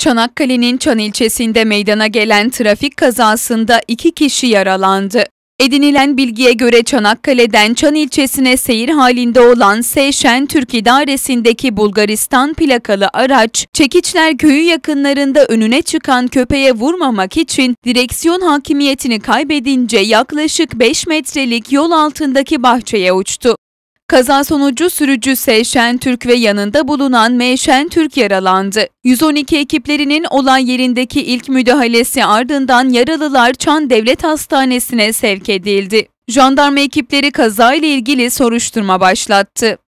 Çanakkale'nin Çan ilçesinde meydana gelen trafik kazasında iki kişi yaralandı. Edinilen bilgiye göre Çanakkale'den Çan ilçesine seyir halinde olan Seyşen Türk İdaresi'ndeki Bulgaristan plakalı araç, Çekiçler köyü yakınlarında önüne çıkan köpeğe vurmamak için direksiyon hakimiyetini kaybedince yaklaşık 5 metrelik yol altındaki bahçeye uçtu. Kaza sonucu sürücü Seyşen Türk ve yanında bulunan Meyşen Türk yaralandı. 112 ekiplerinin olay yerindeki ilk müdahalesi ardından yaralılar Çan Devlet Hastanesi'ne sevk edildi. Jandarma ekipleri kazayla ilgili soruşturma başlattı.